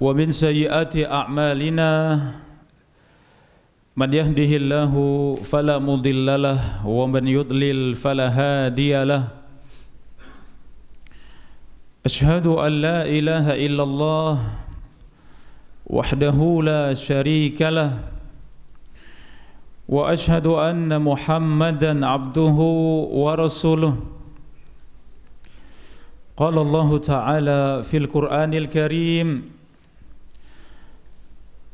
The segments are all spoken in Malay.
ومن سيئات أعمالنا من يهده الله فلا مضل له ومن يضلل فلا هادي له أشهد أن لا إله إلا الله وحده لا شريك له وأشهد أن محمدا عبده ورسوله قال الله تعالى في القرآن الكريم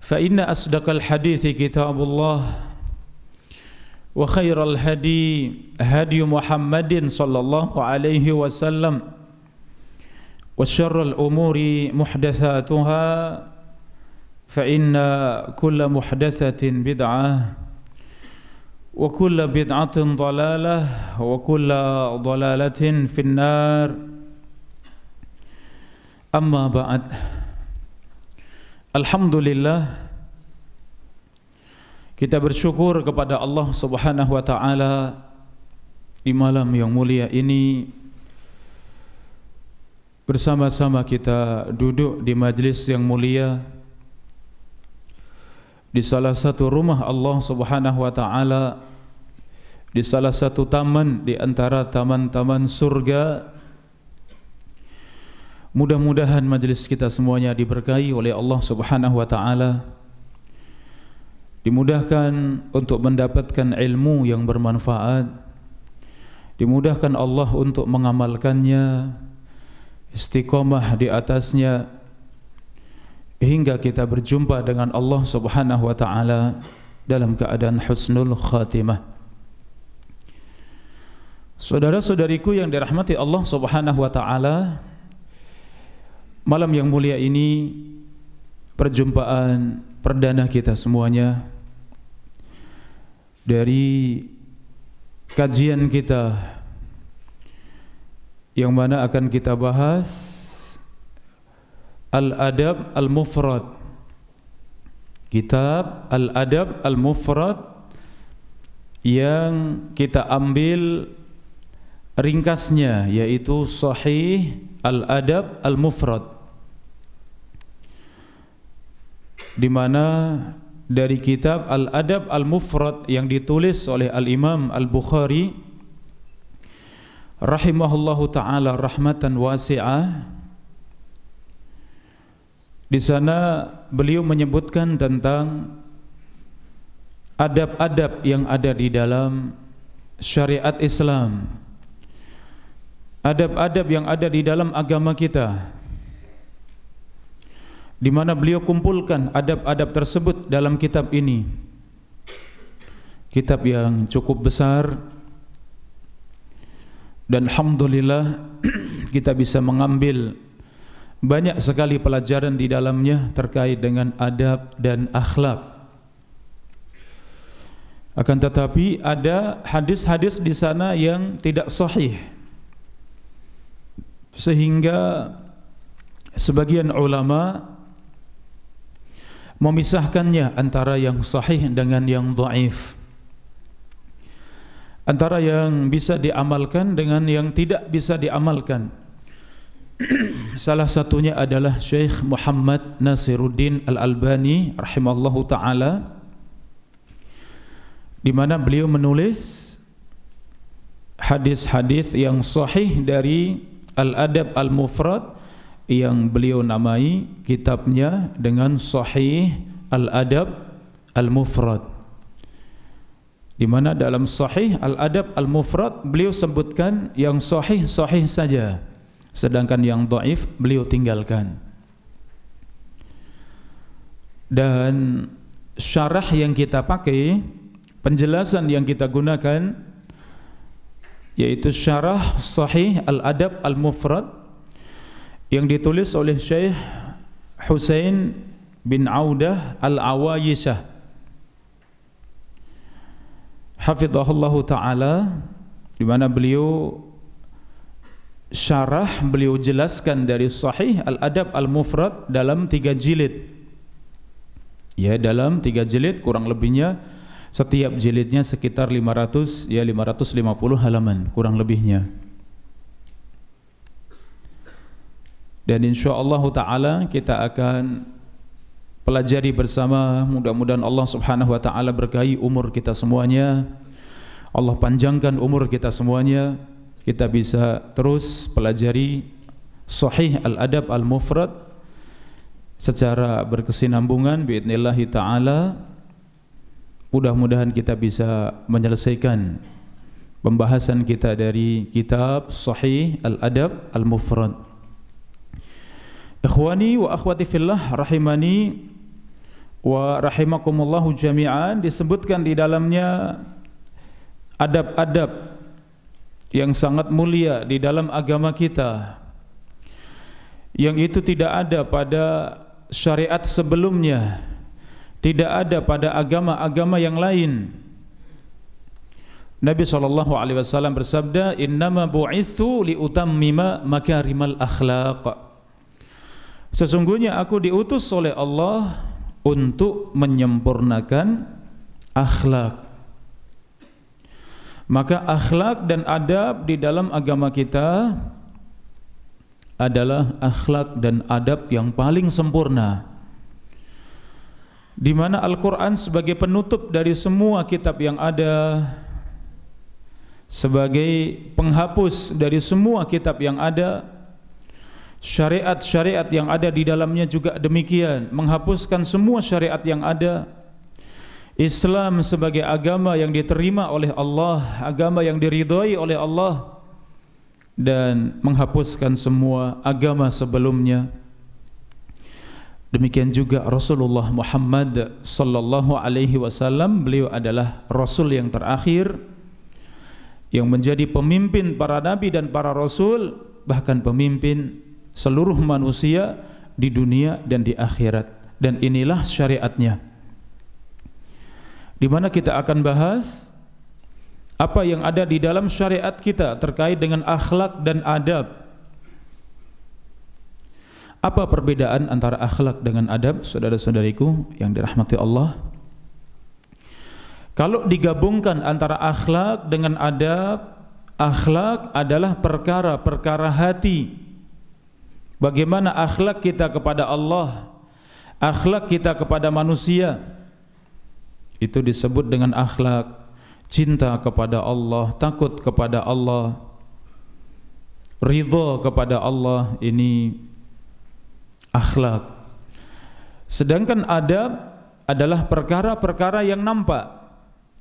فإن أصدق الحديث كتاب الله وخير الهدي هدي محمد صلى الله عليه وسلم وشر الأمور محدثاتها فإن كل محدثة بدعة وكل بدعة ضلالة وكل ضلالة في النار أما بعد Alhamdulillah kita bersyukur kepada Allah Subhanahu wa taala di malam yang mulia ini bersama-sama kita duduk di majlis yang mulia di salah satu rumah Allah Subhanahu wa taala di salah satu taman di antara taman-taman surga Mudah-mudahan majlis kita semuanya diberkahi oleh Allah Subhanahu wa taala. Dimudahkan untuk mendapatkan ilmu yang bermanfaat. Dimudahkan Allah untuk mengamalkannya, istiqomah di atasnya hingga kita berjumpa dengan Allah Subhanahu wa taala dalam keadaan husnul khatimah. Saudara-saudariku yang dirahmati Allah Subhanahu wa taala, Malam yang mulia ini perjumpaan perdana kita semuanya dari kajian kita yang mana akan kita bahas Al-Adab Al-Mufrad Kitab Al-Adab Al-Mufrad yang kita ambil ringkasnya yaitu Sahih Al-Adab Al-Mufrad di mana dari kitab Al Adab Al Mufrad yang ditulis oleh Al Imam Al Bukhari rahimahullahu taala rahmatan wasi'ah di sana beliau menyebutkan tentang adab-adab yang ada di dalam syariat Islam adab-adab yang ada di dalam agama kita di mana beliau kumpulkan adab-adab tersebut dalam kitab ini. Kitab yang cukup besar dan alhamdulillah kita bisa mengambil banyak sekali pelajaran di dalamnya terkait dengan adab dan akhlak. Akan tetapi ada hadis-hadis di sana yang tidak sahih. Sehingga sebagian ulama' memisahkannya antara yang sahih dengan yang dhaif antara yang bisa diamalkan dengan yang tidak bisa diamalkan salah satunya adalah Syekh Muhammad Nasiruddin Al-Albani rahimallahu taala di mana beliau menulis hadis-hadis yang sahih dari Al-Adab Al-Mufrad yang beliau namai kitabnya dengan Sahih Al-Adab Al-Mufrad di mana dalam Sahih Al-Adab Al-Mufrad beliau sebutkan yang sahih sahih saja sedangkan yang dhaif beliau tinggalkan dan syarah yang kita pakai penjelasan yang kita gunakan yaitu syarah sahih al-adab al-mufrad yang ditulis oleh Syekh Hussein bin Audah Al-Awayisah Hafizahullah Ta'ala di mana beliau syarah beliau jelaskan dari sahih al-adab al-mufrad dalam tiga jilid ya dalam tiga jilid kurang lebihnya setiap jilidnya sekitar 500 ya 550 halaman kurang lebihnya dan insya Allah taala kita akan pelajari bersama mudah-mudahan Allah Subhanahu wa taala berkahi umur kita semuanya Allah panjangkan umur kita semuanya kita bisa terus pelajari sahih al-adab al-mufrad secara berkesinambungan biidnillahi taala mudah-mudahan kita bisa menyelesaikan pembahasan kita dari kitab sahih al-adab al-mufrad Ikhwani wa akhwati fillah rahimani wa rahimakumullahu jami'an disebutkan di dalamnya adab-adab yang sangat mulia di dalam agama kita yang itu tidak ada pada syariat sebelumnya tidak ada pada agama-agama yang lain Nabi sallallahu alaihi wasallam bersabda innama bu'istu liutammima makarimal akhlaq Sesungguhnya aku diutus oleh Allah untuk menyempurnakan akhlak. Maka akhlak dan adab di dalam agama kita adalah akhlak dan adab yang paling sempurna. Di mana Al-Qur'an sebagai penutup dari semua kitab yang ada sebagai penghapus dari semua kitab yang ada syariat-syariat yang ada di dalamnya juga demikian menghapuskan semua syariat yang ada Islam sebagai agama yang diterima oleh Allah agama yang diridhai oleh Allah dan menghapuskan semua agama sebelumnya demikian juga Rasulullah Muhammad sallallahu alaihi wasallam beliau adalah rasul yang terakhir yang menjadi pemimpin para nabi dan para rasul bahkan pemimpin seluruh manusia di dunia dan di akhirat dan inilah syariatnya di mana kita akan bahas apa yang ada di dalam syariat kita terkait dengan akhlak dan adab apa perbedaan antara akhlak dengan adab saudara-saudariku yang dirahmati Allah kalau digabungkan antara akhlak dengan adab akhlak adalah perkara-perkara hati bagaimana akhlak kita kepada Allah akhlak kita kepada manusia itu disebut dengan akhlak cinta kepada Allah takut kepada Allah ridha kepada Allah ini akhlak sedangkan adab adalah perkara-perkara yang nampak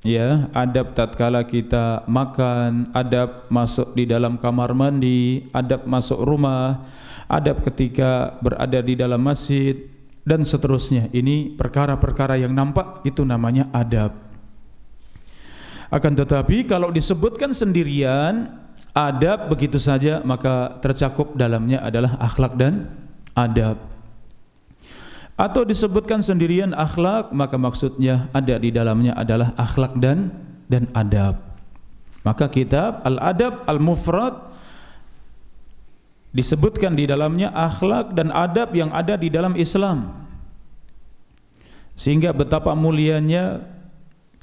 ya adab tatkala kita makan adab masuk di dalam kamar mandi adab masuk rumah adab ketika berada di dalam masjid dan seterusnya. Ini perkara-perkara yang nampak itu namanya adab. Akan tetapi kalau disebutkan sendirian adab begitu saja maka tercakup dalamnya adalah akhlak dan adab. Atau disebutkan sendirian akhlak maka maksudnya ada di dalamnya adalah akhlak dan dan adab. Maka kitab Al-Adab Al-Mufrad disebutkan di dalamnya akhlak dan adab yang ada di dalam Islam sehingga betapa mulianya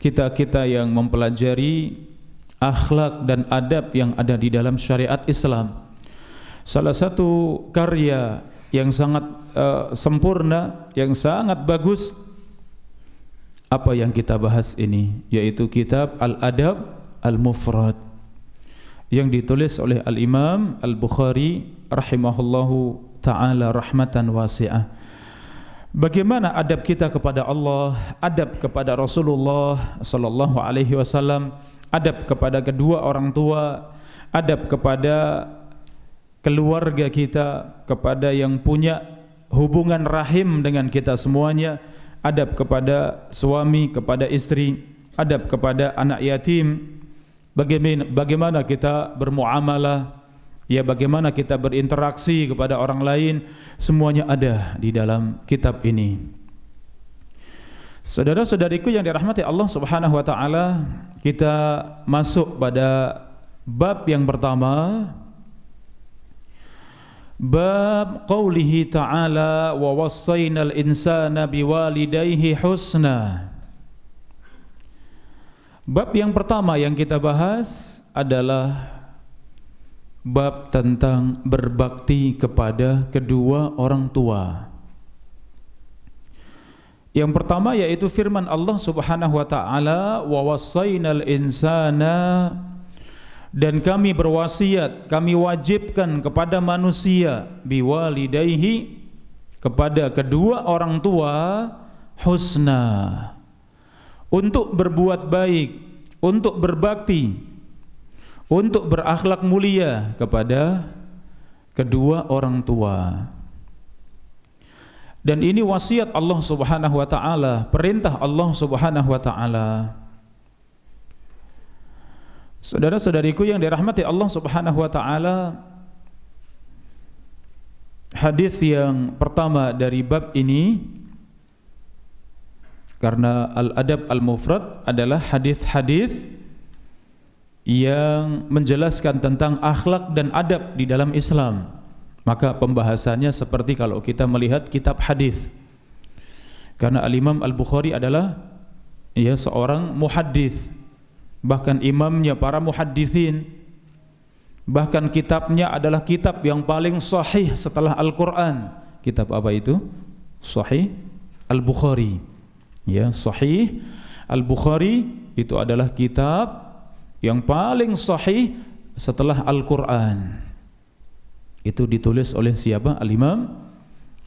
kita-kita yang mempelajari akhlak dan adab yang ada di dalam syariat Islam salah satu karya yang sangat uh, sempurna yang sangat bagus apa yang kita bahas ini yaitu kitab Al-Adab Al-Mufrad yang ditulis oleh Al-Imam Al-Bukhari rahimahullahu taala rahmatan wasi'ah. Bagaimana adab kita kepada Allah, adab kepada Rasulullah sallallahu alaihi wasallam, adab kepada kedua orang tua, adab kepada keluarga kita, kepada yang punya hubungan rahim dengan kita semuanya, adab kepada suami, kepada istri, adab kepada anak yatim, bagaimana, bagaimana kita bermuamalah ya bagaimana kita berinteraksi kepada orang lain semuanya ada di dalam kitab ini Saudara-saudariku yang dirahmati Allah Subhanahu wa taala, kita masuk pada bab yang pertama bab qaulihi ta'ala wa wassayna al-insana biwalidayhi husna Bab yang pertama yang kita bahas adalah bab tentang berbakti kepada kedua orang tua. Yang pertama yaitu firman Allah Subhanahu wa taala wa wassainal insana dan kami berwasiat kami wajibkan kepada manusia biwalidayhi kepada kedua orang tua husna untuk berbuat baik, untuk berbakti, untuk berakhlak mulia kepada kedua orang tua. Dan ini wasiat Allah Subhanahu wa taala, perintah Allah Subhanahu wa taala. Saudara-saudariku yang dirahmati Allah Subhanahu wa taala, hadis yang pertama dari bab ini karena al-adab al-mufrad adalah hadis-hadis yang menjelaskan tentang akhlak dan adab di dalam Islam. Maka pembahasannya seperti kalau kita melihat kitab hadis. Karena al-Imam Al-Bukhari adalah ya seorang muhaddis. Bahkan imamnya para muhaddisin Bahkan kitabnya adalah kitab yang paling sahih setelah Al-Quran Kitab apa itu? Sahih Al-Bukhari ya sahih al-bukhari itu adalah kitab yang paling sahih setelah al-quran itu ditulis oleh siapa al-imam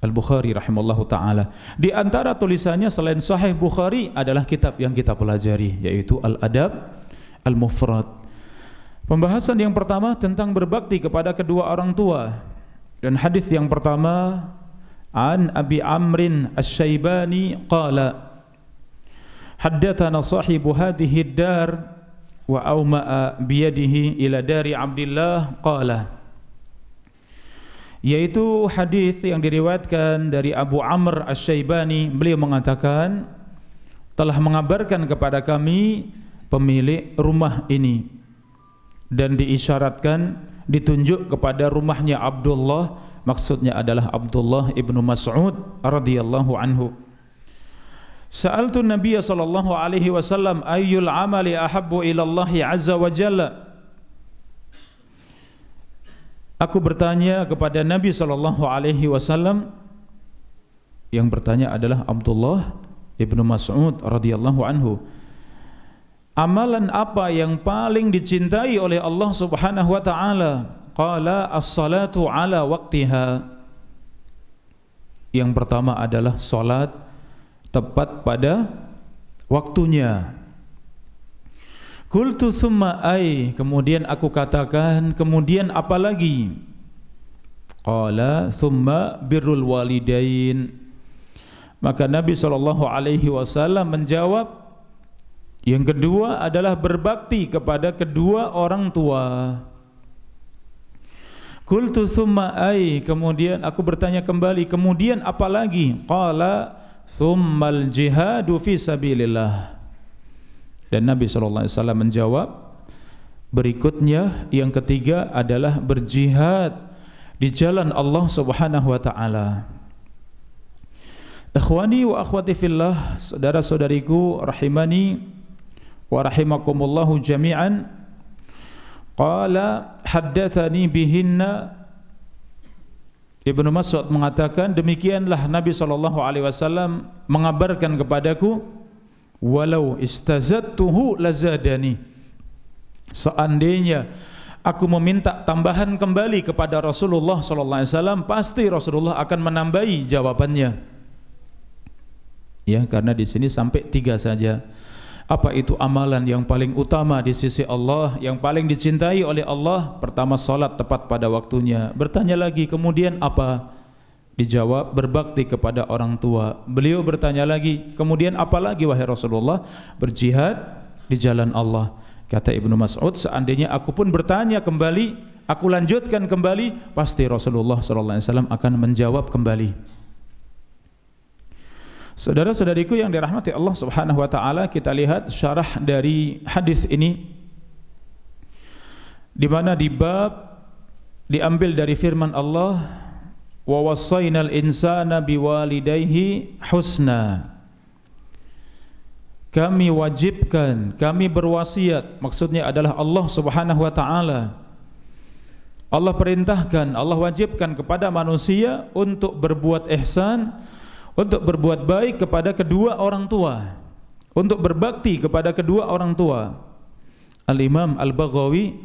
al-bukhari rahimallahu taala di antara tulisannya selain sahih bukhari adalah kitab yang kita pelajari yaitu al-adab al-mufrad pembahasan yang pertama tentang berbakti kepada kedua orang tua dan hadis yang pertama an abi amrin asy-syaibani qala حدثنا صاحب هذه الدار وأومأ بيده إلى ila dari الله Qala, yaitu hadis yang diriwayatkan dari Abu Amr Asy-Syaibani beliau mengatakan telah mengabarkan kepada kami pemilik rumah ini dan diisyaratkan ditunjuk kepada rumahnya Abdullah maksudnya adalah Abdullah ibnu Mas'ud radhiyallahu anhu سألت النبي صلى الله عليه وسلم أي العمل أحب إلى الله عز Aku bertanya kepada Nabi sallallahu alaihi wasallam yang bertanya adalah Abdullah ibnu Mas'ud radhiyallahu anhu amalan apa yang paling dicintai oleh Allah Subhanahu wa taala qala as-salatu ala waqtiha yang pertama adalah salat tepat pada waktunya. Kultu summa ai kemudian aku katakan kemudian apa lagi? Qala summa birrul walidain. Maka Nabi sallallahu alaihi wasallam menjawab yang kedua adalah berbakti kepada kedua orang tua. Kultu summa ai kemudian aku bertanya kembali kemudian apa lagi? Qala thummal jihadu fi sabilillah dan Nabi SAW menjawab berikutnya yang ketiga adalah berjihad di jalan Allah Subhanahu wa taala. Akhwani wa akhwati fillah, saudara-saudariku rahimani wa rahimakumullahu jami'an. Qala haddatsani bihinna Ibnu Mas'ud mengatakan demikianlah Nabi saw mengabarkan kepadaku walau istazattuhu lazadani seandainya aku meminta tambahan kembali kepada Rasulullah saw pasti Rasulullah akan menambahi jawabannya ya karena di sini sampai tiga saja apa itu amalan yang paling utama di sisi Allah yang paling dicintai oleh Allah pertama salat tepat pada waktunya bertanya lagi kemudian apa dijawab berbakti kepada orang tua beliau bertanya lagi kemudian apa lagi wahai Rasulullah berjihad di jalan Allah kata Ibn Mas'ud seandainya aku pun bertanya kembali aku lanjutkan kembali pasti Rasulullah sallallahu alaihi wasallam akan menjawab kembali Saudara-saudariku yang dirahmati Allah Subhanahu wa taala, kita lihat syarah dari hadis ini. Di mana di bab diambil dari firman Allah, "Wa wassainal insana biwalidayhi husna." Kami wajibkan, kami berwasiat, maksudnya adalah Allah Subhanahu wa taala Allah perintahkan, Allah wajibkan kepada manusia untuk berbuat ihsan untuk berbuat baik kepada kedua orang tua untuk berbakti kepada kedua orang tua Al-Imam Al-Baghawi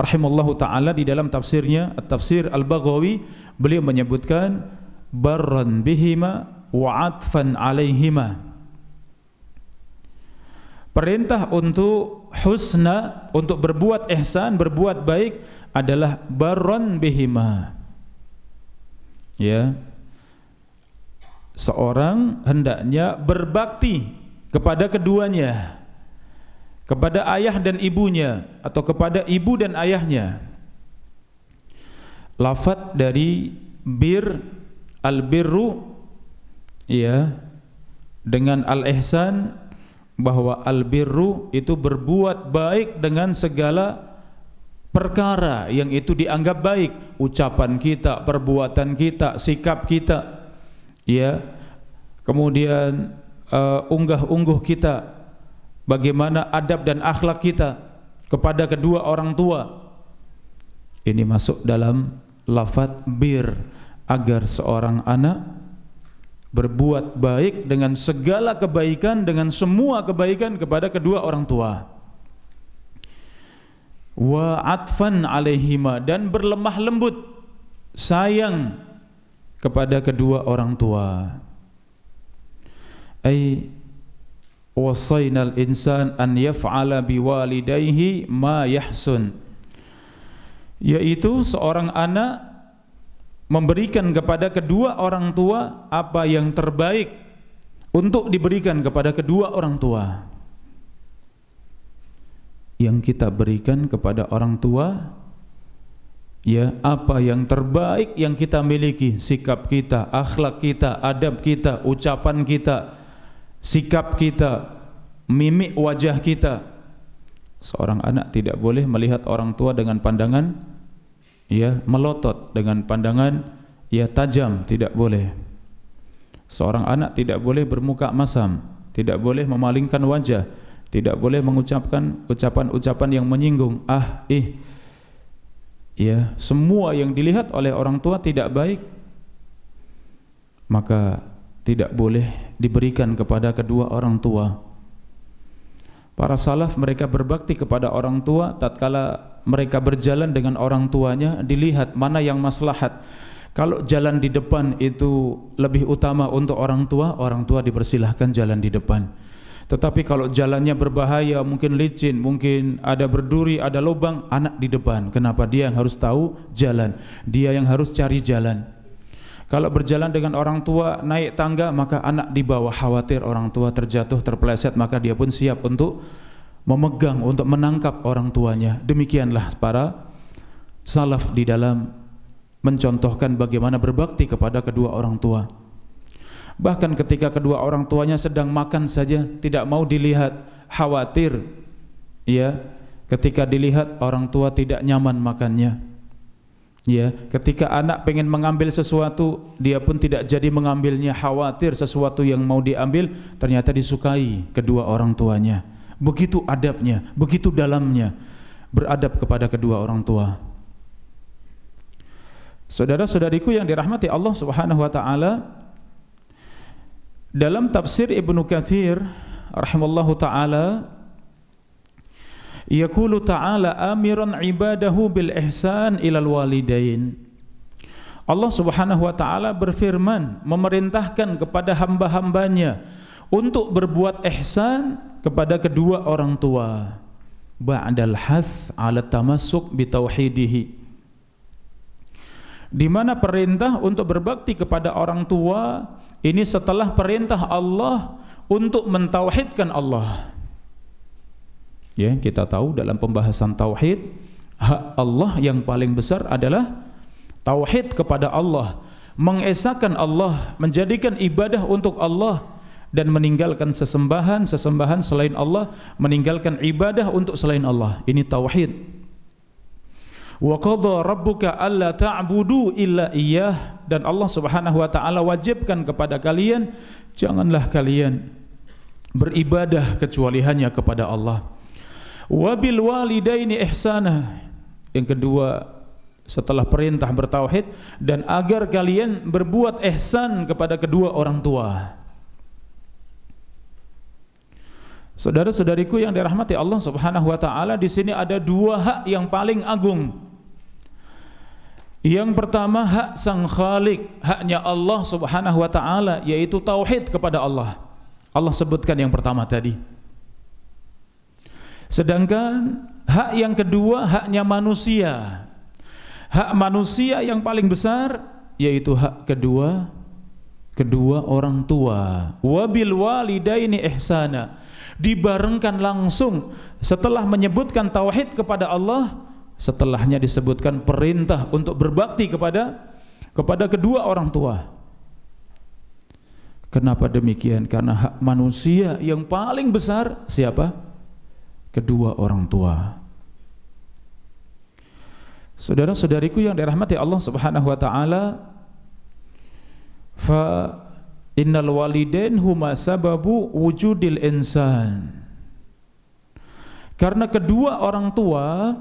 rahimallahu taala di dalam tafsirnya At-Tafsir Al-Baghawi beliau menyebutkan barran bihima waatfan atfan alaihima Perintah untuk husna untuk berbuat ihsan berbuat baik adalah barran bihima Ya seorang hendaknya berbakti kepada keduanya kepada ayah dan ibunya atau kepada ibu dan ayahnya lafaz dari bir al birru ya dengan al ihsan bahwa al birru itu berbuat baik dengan segala perkara yang itu dianggap baik ucapan kita perbuatan kita sikap kita ya kemudian uh, unggah-ungguh kita bagaimana adab dan akhlak kita kepada kedua orang tua ini masuk dalam lafaz bir agar seorang anak berbuat baik dengan segala kebaikan dengan semua kebaikan kepada kedua orang tua wa atfan alaihima dan berlemah lembut sayang kepada kedua orang tua. Ai wasainal insan an yaf'ala biwalidayhi ma yahsun. Yaitu seorang anak memberikan kepada kedua orang tua apa yang terbaik untuk diberikan kepada kedua orang tua. Yang kita berikan kepada orang tua ya apa yang terbaik yang kita miliki sikap kita akhlak kita adab kita ucapan kita sikap kita mimik wajah kita seorang anak tidak boleh melihat orang tua dengan pandangan ya melotot dengan pandangan ya tajam tidak boleh seorang anak tidak boleh bermuka masam tidak boleh memalingkan wajah tidak boleh mengucapkan ucapan-ucapan yang menyinggung ah ih eh, ya semua yang dilihat oleh orang tua tidak baik maka tidak boleh diberikan kepada kedua orang tua para salaf mereka berbakti kepada orang tua tatkala mereka berjalan dengan orang tuanya dilihat mana yang maslahat kalau jalan di depan itu lebih utama untuk orang tua orang tua dipersilahkan jalan di depan Tetapi kalau jalannya berbahaya, mungkin licin, mungkin ada berduri, ada lubang, anak di depan. Kenapa? Dia yang harus tahu jalan. Dia yang harus cari jalan. Kalau berjalan dengan orang tua naik tangga, maka anak di bawah khawatir orang tua terjatuh, terpleset, maka dia pun siap untuk memegang, untuk menangkap orang tuanya. Demikianlah para salaf di dalam mencontohkan bagaimana berbakti kepada kedua orang tua. Bahkan ketika kedua orang tuanya sedang makan saja tidak mau dilihat, khawatir ya. Ketika dilihat orang tua tidak nyaman makannya. Ya, ketika anak pengen mengambil sesuatu, dia pun tidak jadi mengambilnya, khawatir sesuatu yang mau diambil ternyata disukai kedua orang tuanya. Begitu adabnya, begitu dalamnya beradab kepada kedua orang tua. Saudara-saudariku yang dirahmati Allah Subhanahu wa taala, dalam tafsir Ibn Kathir rahimallahu taala yaqulu taala amiran ibadahu bil ihsan ilal walidain. Allah Subhanahu wa taala berfirman memerintahkan kepada hamba-hambanya untuk berbuat ihsan kepada kedua orang tua. Ba'dal hath ala tamassuk bi tauhidihi. Di mana perintah untuk berbakti kepada orang tua ini setelah perintah Allah untuk mentauhidkan Allah. Ya, kita tahu dalam pembahasan tauhid hak Allah yang paling besar adalah tauhid kepada Allah, mengesakan Allah, menjadikan ibadah untuk Allah dan meninggalkan sesembahan-sesembahan selain Allah, meninggalkan ibadah untuk selain Allah. Ini tauhid wa qadha rabbuka alla ta'budu illa iyyah dan Allah Subhanahu wa taala wajibkan kepada kalian janganlah kalian beribadah kecuali hanya kepada Allah wa bil walidaini ihsana yang kedua setelah perintah bertauhid dan agar kalian berbuat ihsan kepada kedua orang tua Saudara-saudariku yang dirahmati Allah Subhanahu wa taala, di sini ada dua hak yang paling agung yang pertama hak sang khalik, haknya Allah Subhanahu wa taala yaitu tauhid kepada Allah. Allah sebutkan yang pertama tadi. Sedangkan hak yang kedua haknya manusia. Hak manusia yang paling besar yaitu hak kedua kedua orang tua. Wa bil walidaini ihsana. Dibarengkan langsung setelah menyebutkan tauhid kepada Allah, Setelahnya disebutkan perintah untuk berbakti kepada kepada kedua orang tua. Kenapa demikian? Karena hak manusia yang paling besar siapa? Kedua orang tua. Saudara-saudariku yang dirahmati Allah Subhanahu wa taala, fa innal walidain huma sababu wujudil insan. Karena kedua orang tua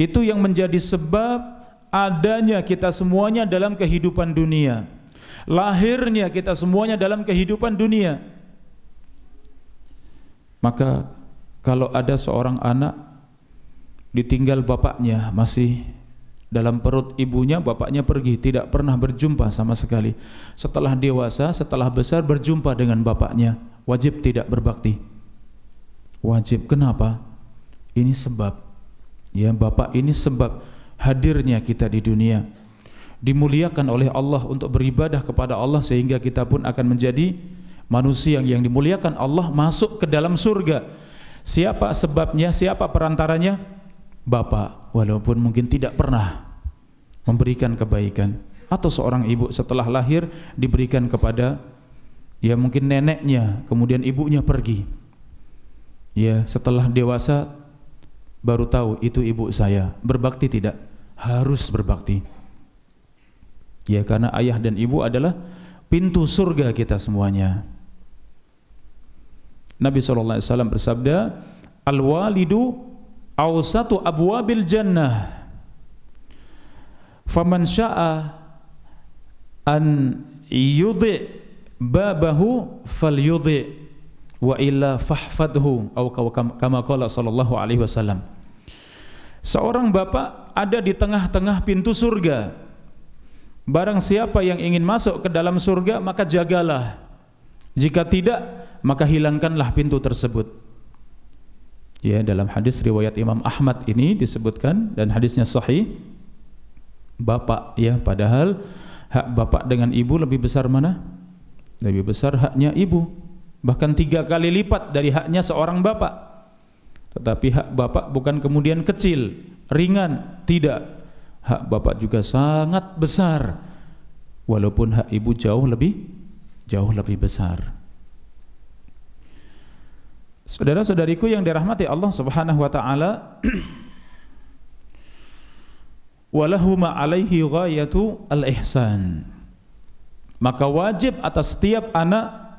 itu yang menjadi sebab adanya kita semuanya dalam kehidupan dunia. Lahirnya kita semuanya dalam kehidupan dunia. Maka kalau ada seorang anak ditinggal bapaknya masih dalam perut ibunya bapaknya pergi tidak pernah berjumpa sama sekali setelah dewasa setelah besar berjumpa dengan bapaknya wajib tidak berbakti wajib kenapa ini sebab ya bapak ini sebab hadirnya kita di dunia dimuliakan oleh Allah untuk beribadah kepada Allah sehingga kita pun akan menjadi manusia yang, yang dimuliakan Allah masuk ke dalam surga siapa sebabnya siapa perantaranya bapak walaupun mungkin tidak pernah memberikan kebaikan atau seorang ibu setelah lahir diberikan kepada ya mungkin neneknya kemudian ibunya pergi ya setelah dewasa baru tahu itu ibu saya. Berbakti tidak? Harus berbakti. Ya, karena ayah dan ibu adalah pintu surga kita semuanya. Nabi saw bersabda, Alwalidu awsatu abwabil jannah." Faman syaa'a an yudhi babahu falyudhi wa illa fahfadhu aw kama qala sallallahu alaihi wasallam seorang bapak ada di tengah-tengah pintu surga barang siapa yang ingin masuk ke dalam surga maka jagalah jika tidak maka hilangkanlah pintu tersebut ya dalam hadis riwayat Imam Ahmad ini disebutkan dan hadisnya sahih bapak ya padahal hak bapak dengan ibu lebih besar mana lebih besar haknya ibu bahkan tiga kali lipat dari haknya seorang bapak tetapi hak bapak bukan kemudian kecil ringan, tidak hak bapak juga sangat besar walaupun hak ibu jauh lebih jauh lebih besar saudara-saudariku yang dirahmati Allah subhanahu wa ta'ala walahuma alaihi ghayatu al-ihsan maka wajib atas setiap anak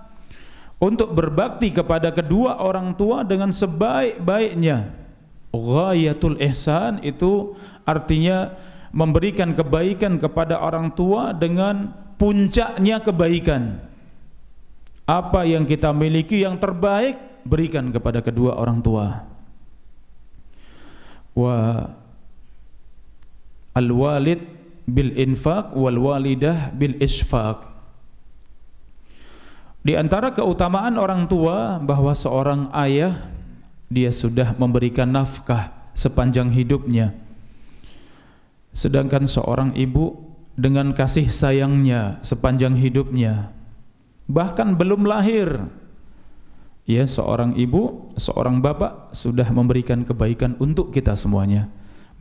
untuk berbakti kepada kedua orang tua dengan sebaik-baiknya. Ghayatul ihsan itu artinya memberikan kebaikan kepada orang tua dengan puncaknya kebaikan. Apa yang kita miliki yang terbaik berikan kepada kedua orang tua. Wa al-walid bil infaq wal walidah bil isfaq. Di antara keutamaan orang tua bahawa seorang ayah dia sudah memberikan nafkah sepanjang hidupnya. Sedangkan seorang ibu dengan kasih sayangnya sepanjang hidupnya bahkan belum lahir ya seorang ibu, seorang bapak sudah memberikan kebaikan untuk kita semuanya.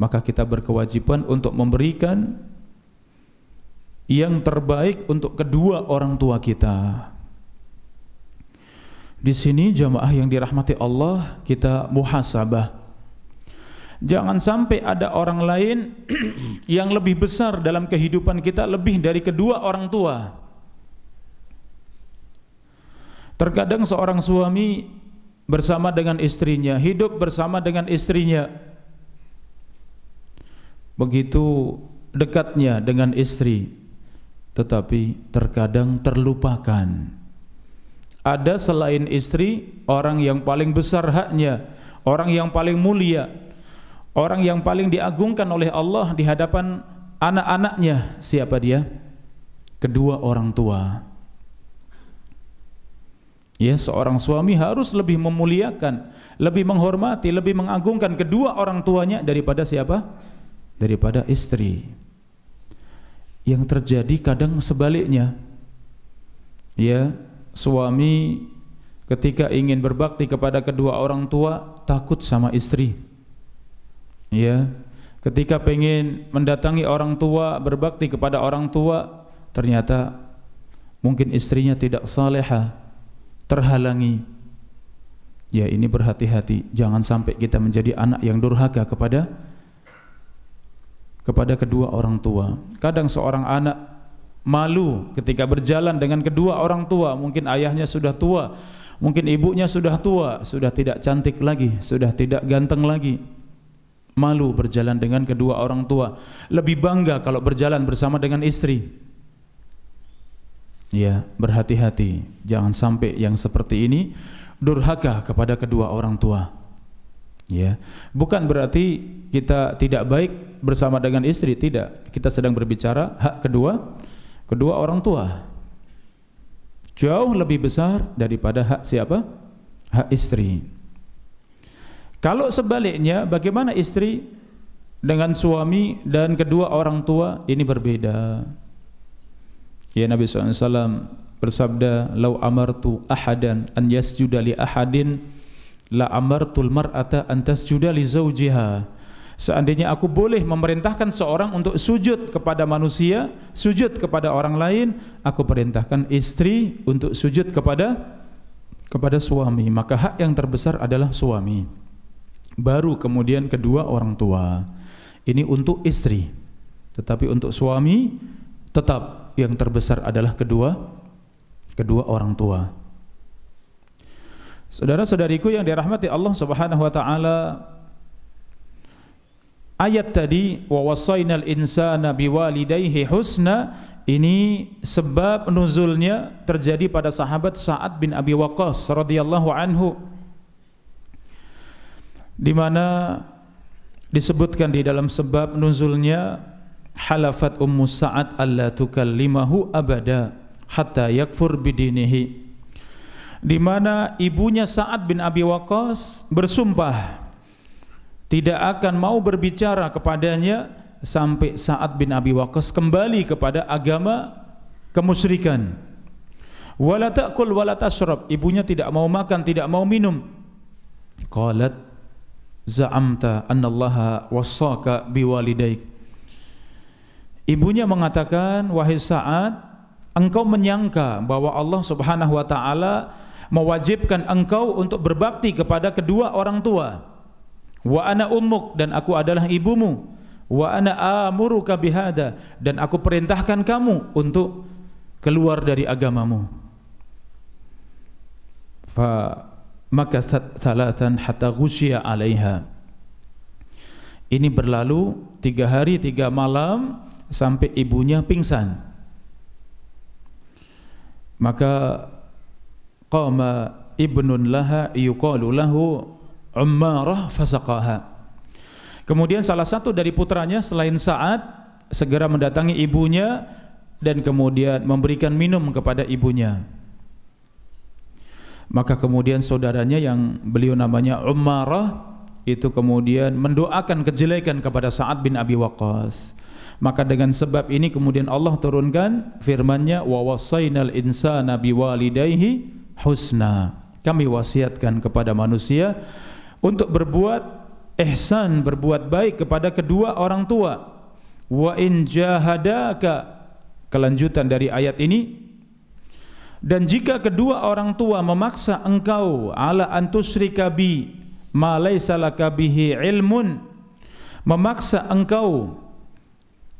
Maka kita berkewajiban untuk memberikan yang terbaik untuk kedua orang tua kita. Di sini jamaah yang dirahmati Allah kita muhasabah. Jangan sampai ada orang lain yang lebih besar dalam kehidupan kita lebih dari kedua orang tua. Terkadang seorang suami bersama dengan istrinya, hidup bersama dengan istrinya. Begitu dekatnya dengan istri, tetapi terkadang terlupakan ada selain istri orang yang paling besar haknya, orang yang paling mulia, orang yang paling diagungkan oleh Allah di hadapan anak-anaknya. Siapa dia? Kedua orang tua. Ya, seorang suami harus lebih memuliakan, lebih menghormati, lebih mengagungkan kedua orang tuanya daripada siapa? Daripada istri. Yang terjadi kadang sebaliknya. Ya, suami ketika ingin berbakti kepada kedua orang tua takut sama istri ya ketika pengen mendatangi orang tua berbakti kepada orang tua ternyata mungkin istrinya tidak saleha terhalangi ya ini berhati-hati jangan sampai kita menjadi anak yang durhaka kepada kepada kedua orang tua kadang seorang anak malu ketika berjalan dengan kedua orang tua, mungkin ayahnya sudah tua, mungkin ibunya sudah tua, sudah tidak cantik lagi, sudah tidak ganteng lagi. Malu berjalan dengan kedua orang tua, lebih bangga kalau berjalan bersama dengan istri. Ya, berhati-hati, jangan sampai yang seperti ini durhaka kepada kedua orang tua. Ya, bukan berarti kita tidak baik bersama dengan istri, tidak. Kita sedang berbicara hak kedua kedua orang tua jauh lebih besar daripada hak siapa? hak istri kalau sebaliknya bagaimana istri dengan suami dan kedua orang tua ini berbeda ya Nabi SAW bersabda lau amartu ahadan an yasjuda ahadin la amartul mar'ata an tasjuda li zawjiha Seandainya aku boleh memerintahkan seorang untuk sujud kepada manusia, sujud kepada orang lain, aku perintahkan istri untuk sujud kepada kepada suami. Maka hak yang terbesar adalah suami. Baru kemudian kedua orang tua. Ini untuk istri. Tetapi untuk suami tetap yang terbesar adalah kedua kedua orang tua. Saudara-saudariku yang dirahmati Allah Subhanahu wa taala, ayat tadi wa wasainal insana biwalidayhi husna ini sebab nuzulnya terjadi pada sahabat Sa'ad bin Abi Waqqas radhiyallahu anhu di mana disebutkan di dalam sebab nuzulnya halafat ummu sa'ad alla tukallimahu abada hatta yakfur bidinihi di mana ibunya Sa'ad bin Abi Waqqas bersumpah tidak akan mau berbicara kepadanya sampai saat bin Abi Waqqas kembali kepada agama kemusyrikan. Wala ta'kul wala tashrab. Ibunya tidak mau makan, tidak mau minum. Qalat za'amta annallaha wassaka biwalidayk. Ibunya mengatakan, "Wahai Sa'ad, engkau menyangka bahwa Allah Subhanahu wa taala mewajibkan engkau untuk berbakti kepada kedua orang tua." wa ana ummuk dan aku adalah ibumu wa ana amuruka bihada dan aku perintahkan kamu untuk keluar dari agamamu fa maka salatan hatta ghusya alaiha ini berlalu tiga hari tiga malam sampai ibunya pingsan maka qama ibnun laha yuqalu lahu Ummarah fasaqaha. Kemudian salah satu dari putranya selain Sa'ad segera mendatangi ibunya dan kemudian memberikan minum kepada ibunya. Maka kemudian saudaranya yang beliau namanya Ummarah itu kemudian mendoakan kejelekan kepada Sa'ad bin Abi Waqqas. Maka dengan sebab ini kemudian Allah turunkan firman-Nya wa wasainal insana biwalidayhi husna. Kami wasiatkan kepada manusia untuk berbuat ihsan berbuat baik kepada kedua orang tua wa in jahadaka kelanjutan dari ayat ini dan jika kedua orang tua memaksa engkau ala antusrika bi ma laysa lakabihi ilmun memaksa engkau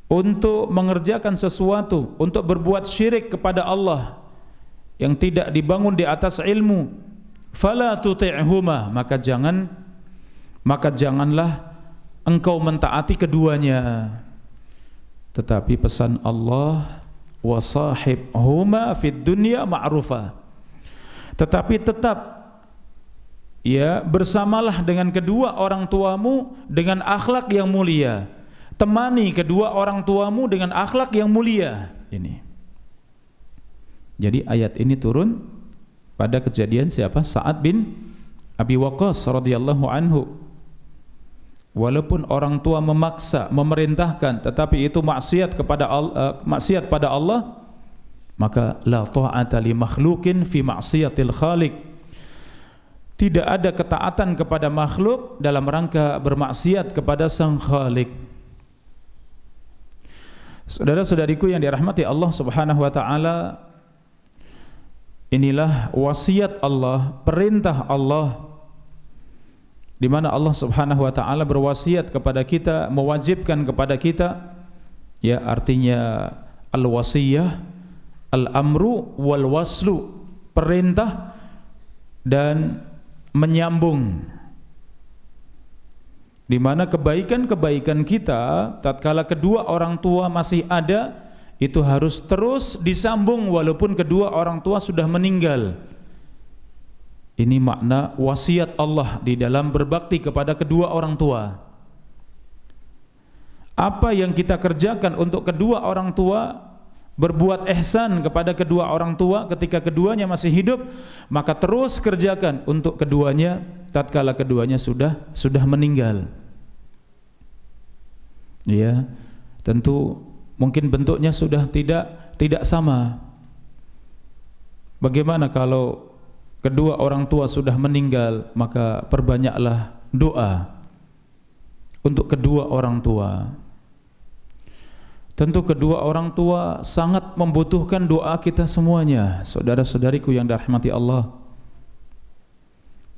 untuk mengerjakan sesuatu untuk berbuat syirik kepada Allah yang tidak dibangun di atas ilmu fala tuti'huma maka jangan maka janganlah engkau mentaati keduanya tetapi pesan Allah wasahib huma fid dunya ma'rufa tetapi tetap ya bersamalah dengan kedua orang tuamu dengan akhlak yang mulia temani kedua orang tuamu dengan akhlak yang mulia ini jadi ayat ini turun pada kejadian siapa Saad bin Abi Waqqas radhiyallahu anhu walaupun orang tua memaksa memerintahkan tetapi itu maksiat kepada Allah, eh, uh, maksiat pada Allah maka la ta'ata li makhluqin fi ma'siyatil khaliq tidak ada ketaatan kepada makhluk dalam rangka bermaksiat kepada sang khalik Saudara-saudariku yang dirahmati Allah Subhanahu wa taala Inilah wasiat Allah, perintah Allah di mana Allah Subhanahu wa taala berwasiat kepada kita, mewajibkan kepada kita ya artinya al-wasiyah al-amru wal waslu perintah dan menyambung di mana kebaikan-kebaikan kita tatkala kedua orang tua masih ada itu harus terus disambung walaupun kedua orang tua sudah meninggal. Ini makna wasiat Allah di dalam berbakti kepada kedua orang tua. Apa yang kita kerjakan untuk kedua orang tua berbuat ehsan kepada kedua orang tua ketika keduanya masih hidup, maka terus kerjakan untuk keduanya tatkala keduanya sudah sudah meninggal. Ya, tentu mungkin bentuknya sudah tidak tidak sama. Bagaimana kalau kedua orang tua sudah meninggal, maka perbanyaklah doa untuk kedua orang tua. Tentu kedua orang tua sangat membutuhkan doa kita semuanya, saudara-saudariku yang dirahmati Allah.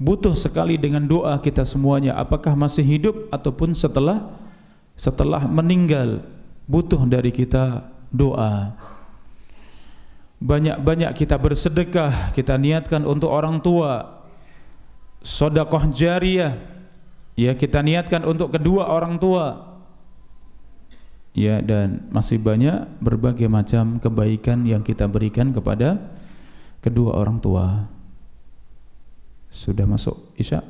Butuh sekali dengan doa kita semuanya, apakah masih hidup ataupun setelah setelah meninggal butuh dari kita doa banyak-banyak kita bersedekah kita niatkan untuk orang tua sodakoh jariah ya kita niatkan untuk kedua orang tua ya dan masih banyak berbagai macam kebaikan yang kita berikan kepada kedua orang tua sudah masuk isya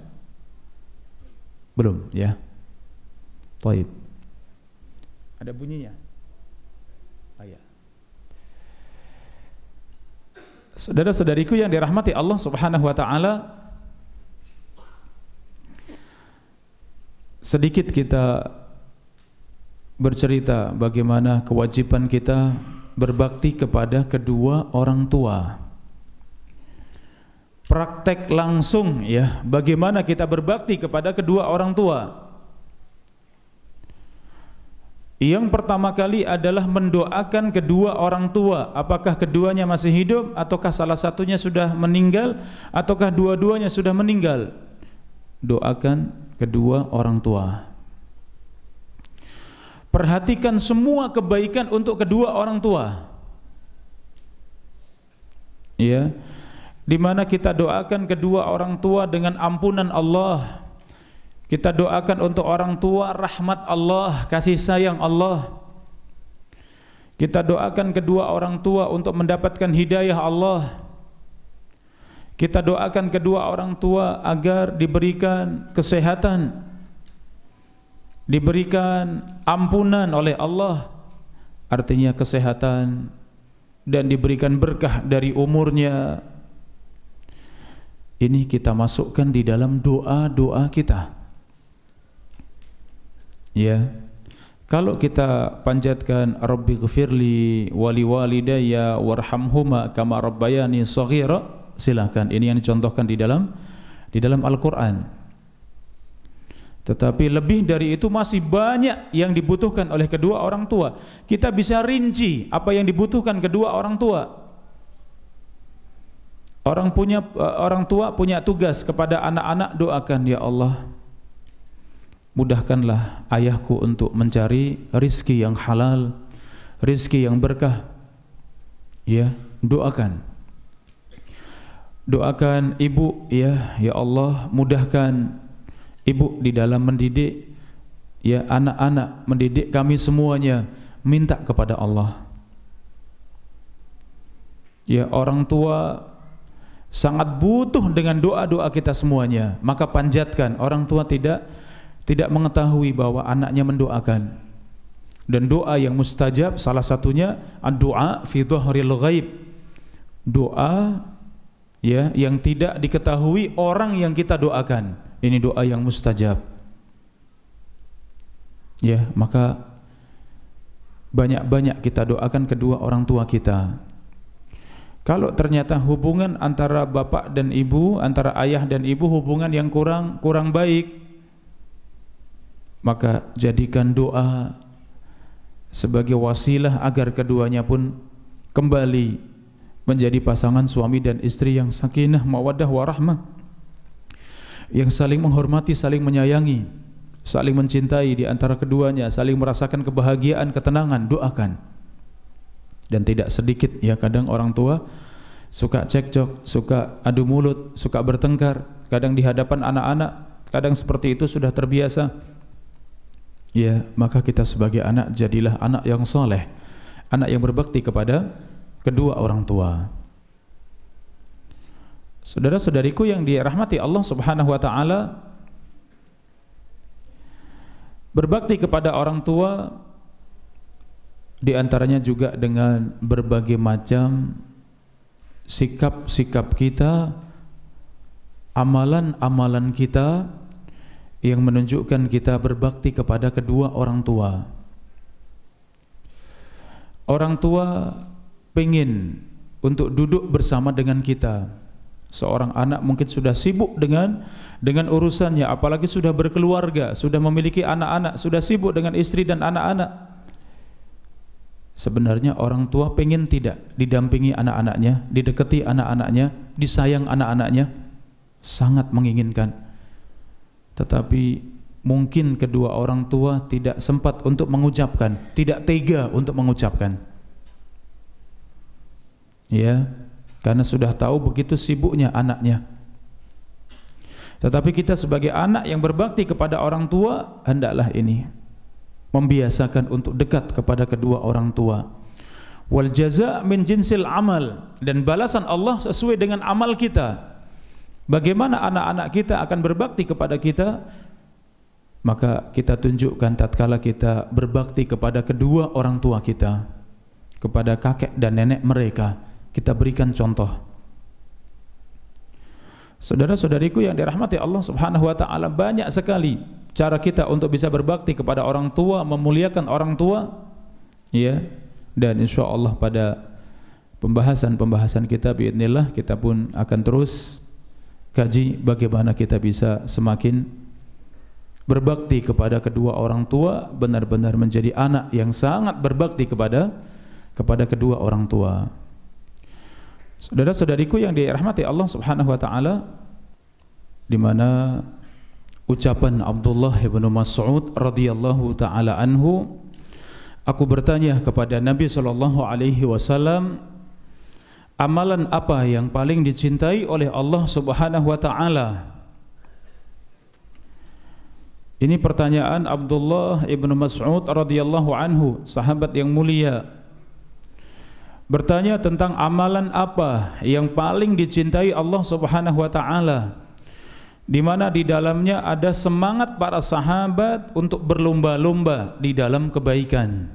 belum ya Taib. Ada bunyinya? Ayat. Saudara-saudariku yang dirahmati Allah Subhanahu wa taala, sedikit kita bercerita bagaimana kewajiban kita berbakti kepada kedua orang tua. Praktek langsung ya, bagaimana kita berbakti kepada kedua orang tua. Yang pertama kali adalah mendoakan kedua orang tua Apakah keduanya masih hidup Ataukah salah satunya sudah meninggal Ataukah dua-duanya sudah meninggal Doakan kedua orang tua Perhatikan semua kebaikan untuk kedua orang tua Ya di mana kita doakan kedua orang tua dengan ampunan Allah kita doakan untuk orang tua rahmat Allah, kasih sayang Allah. Kita doakan kedua orang tua untuk mendapatkan hidayah Allah. Kita doakan kedua orang tua agar diberikan kesehatan. Diberikan ampunan oleh Allah. Artinya kesehatan dan diberikan berkah dari umurnya. Ini kita masukkan di dalam doa-doa kita. Ya. Kalau kita panjatkan Rabbi ghafirli wali walidayya warhamhuma kama rabbayani saghira, silakan. Ini yang dicontohkan di dalam di dalam Al-Qur'an. Tetapi lebih dari itu masih banyak yang dibutuhkan oleh kedua orang tua. Kita bisa rinci apa yang dibutuhkan kedua orang tua. Orang punya eh, orang tua punya tugas kepada anak-anak doakan ya Allah mudahkanlah ayahku untuk mencari rizki yang halal, rizki yang berkah. Ya, doakan. Doakan ibu ya, ya Allah mudahkan ibu di dalam mendidik ya anak-anak mendidik kami semuanya minta kepada Allah. Ya orang tua sangat butuh dengan doa-doa kita semuanya, maka panjatkan orang tua tidak tidak mengetahui bahwa anaknya mendoakan dan doa yang mustajab salah satunya doa fi dhahril ghaib doa ya yang tidak diketahui orang yang kita doakan ini doa yang mustajab ya maka banyak-banyak kita doakan kedua orang tua kita kalau ternyata hubungan antara bapak dan ibu, antara ayah dan ibu hubungan yang kurang kurang baik, maka jadikan doa sebagai wasilah agar keduanya pun kembali menjadi pasangan suami dan istri yang sakinah mawaddah warahmah yang saling menghormati saling menyayangi saling mencintai di antara keduanya saling merasakan kebahagiaan ketenangan doakan dan tidak sedikit ya kadang orang tua suka cekcok suka adu mulut suka bertengkar kadang di hadapan anak-anak kadang seperti itu sudah terbiasa ya maka kita sebagai anak jadilah anak yang soleh anak yang berbakti kepada kedua orang tua saudara-saudariku yang dirahmati Allah subhanahu wa ta'ala berbakti kepada orang tua diantaranya juga dengan berbagai macam sikap-sikap kita amalan-amalan kita kita yang menunjukkan kita berbakti kepada kedua orang tua. Orang tua pengen untuk duduk bersama dengan kita. Seorang anak mungkin sudah sibuk dengan dengan urusannya, apalagi sudah berkeluarga, sudah memiliki anak-anak, sudah sibuk dengan istri dan anak-anak. Sebenarnya orang tua pengen tidak didampingi anak-anaknya, didekati anak-anaknya, disayang anak-anaknya, sangat menginginkan. tetapi mungkin kedua orang tua tidak sempat untuk mengucapkan, tidak tega untuk mengucapkan. Ya, karena sudah tahu begitu sibuknya anaknya. Tetapi kita sebagai anak yang berbakti kepada orang tua, hendaklah ini membiasakan untuk dekat kepada kedua orang tua. Wal jaza min jinsil amal dan balasan Allah sesuai dengan amal kita. Bagaimana anak-anak kita akan berbakti kepada kita? Maka kita tunjukkan tatkala kita berbakti kepada kedua orang tua kita, kepada kakek dan nenek mereka, kita berikan contoh. Saudara-saudariku yang dirahmati Allah Subhanahu wa taala, banyak sekali cara kita untuk bisa berbakti kepada orang tua, memuliakan orang tua. Ya. Dan insya Allah pada pembahasan-pembahasan kita باذن kita pun akan terus kaji bagaimana kita bisa semakin berbakti kepada kedua orang tua benar-benar menjadi anak yang sangat berbakti kepada kepada kedua orang tua saudara-saudariku yang dirahmati Allah subhanahu wa ta'ala di mana ucapan Abdullah ibn Mas'ud radhiyallahu ta'ala anhu aku bertanya kepada Nabi sallallahu alaihi wasallam amalan apa yang paling dicintai oleh Allah Subhanahu wa taala? Ini pertanyaan Abdullah Ibn Mas'ud radhiyallahu anhu, sahabat yang mulia. Bertanya tentang amalan apa yang paling dicintai Allah Subhanahu wa taala? Di mana di dalamnya ada semangat para sahabat untuk berlomba-lomba di dalam kebaikan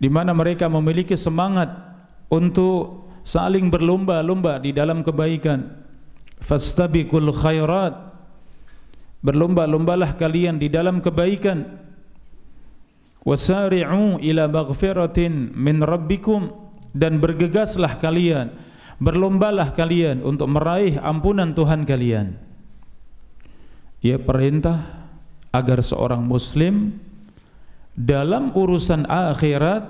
di mana mereka memiliki semangat untuk saling berlomba-lomba di dalam kebaikan fastabiqul khairat berlomba-lombalah kalian di dalam kebaikan wasari'u ila maghfiratin min rabbikum dan bergegaslah kalian berlombalah kalian untuk meraih ampunan Tuhan kalian ya perintah agar seorang muslim dalam urusan akhirat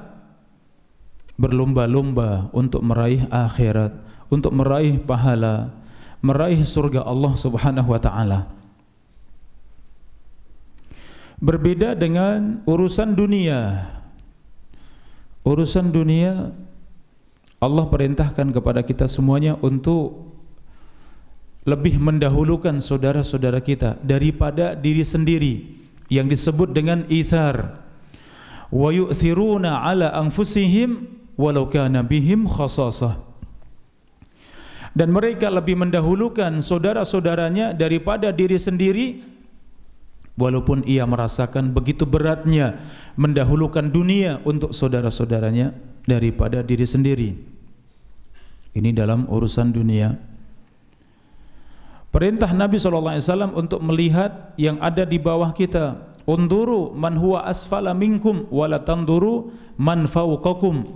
berlomba-lomba untuk meraih akhirat, untuk meraih pahala, meraih surga Allah Subhanahu wa taala. Berbeda dengan urusan dunia. Urusan dunia Allah perintahkan kepada kita semuanya untuk lebih mendahulukan saudara-saudara kita daripada diri sendiri yang disebut dengan ithar wa yu'thiruna ala anfusihim walau kana bihim khasasah dan mereka lebih mendahulukan saudara-saudaranya daripada diri sendiri walaupun ia merasakan begitu beratnya mendahulukan dunia untuk saudara-saudaranya daripada diri sendiri ini dalam urusan dunia Perintah Nabi SAW untuk melihat yang ada di bawah kita. Unduru man huwa asfala minkum wala tanduru man fawqakum.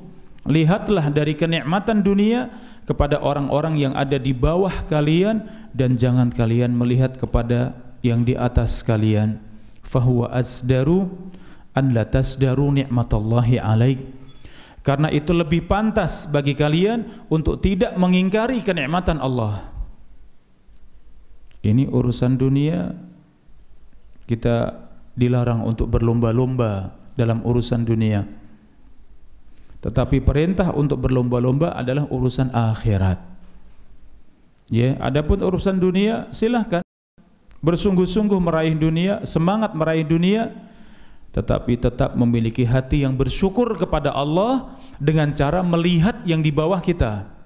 Lihatlah dari kenikmatan dunia kepada orang-orang yang ada di bawah kalian dan jangan kalian melihat kepada yang di atas kalian. Fahuwa asdaru an la tasdaru ni'matallahi alaik. Karena itu lebih pantas bagi kalian untuk tidak mengingkari kenikmatan Allah ini urusan dunia kita dilarang untuk berlomba-lomba dalam urusan dunia tetapi perintah untuk berlomba-lomba adalah urusan akhirat ya adapun urusan dunia silahkan bersungguh-sungguh meraih dunia semangat meraih dunia tetapi tetap memiliki hati yang bersyukur kepada Allah dengan cara melihat yang di bawah kita.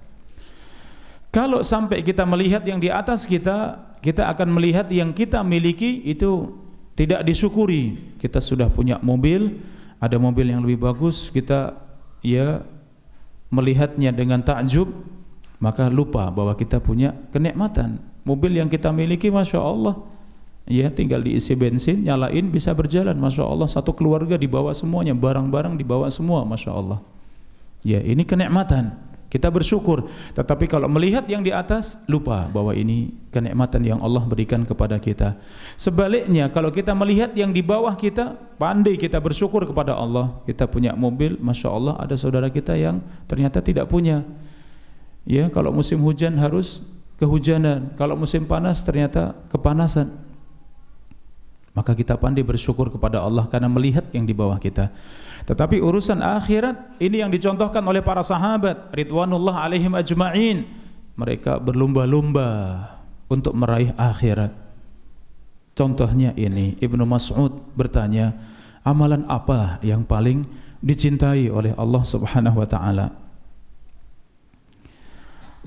Kalau sampai kita melihat yang di atas kita, kita akan melihat yang kita miliki itu tidak disyukuri. Kita sudah punya mobil, ada mobil yang lebih bagus, kita ya melihatnya dengan takjub, maka lupa bahwa kita punya kenikmatan. Mobil yang kita miliki Masya Allah Ya tinggal diisi bensin Nyalain bisa berjalan Masya Allah Satu keluarga dibawa semuanya Barang-barang dibawa semua Masya Allah Ya ini kenikmatan kita bersyukur tetapi kalau melihat yang di atas lupa bahwa ini kenikmatan yang Allah berikan kepada kita sebaliknya kalau kita melihat yang di bawah kita pandai kita bersyukur kepada Allah kita punya mobil Masya Allah ada saudara kita yang ternyata tidak punya ya kalau musim hujan harus kehujanan kalau musim panas ternyata kepanasan maka kita pandai bersyukur kepada Allah karena melihat yang di bawah kita tetapi urusan akhirat ini yang dicontohkan oleh para sahabat Ridwanullah alaihim ajma'in Mereka berlumba-lumba untuk meraih akhirat Contohnya ini Ibn Mas'ud bertanya Amalan apa yang paling dicintai oleh Allah subhanahu wa ta'ala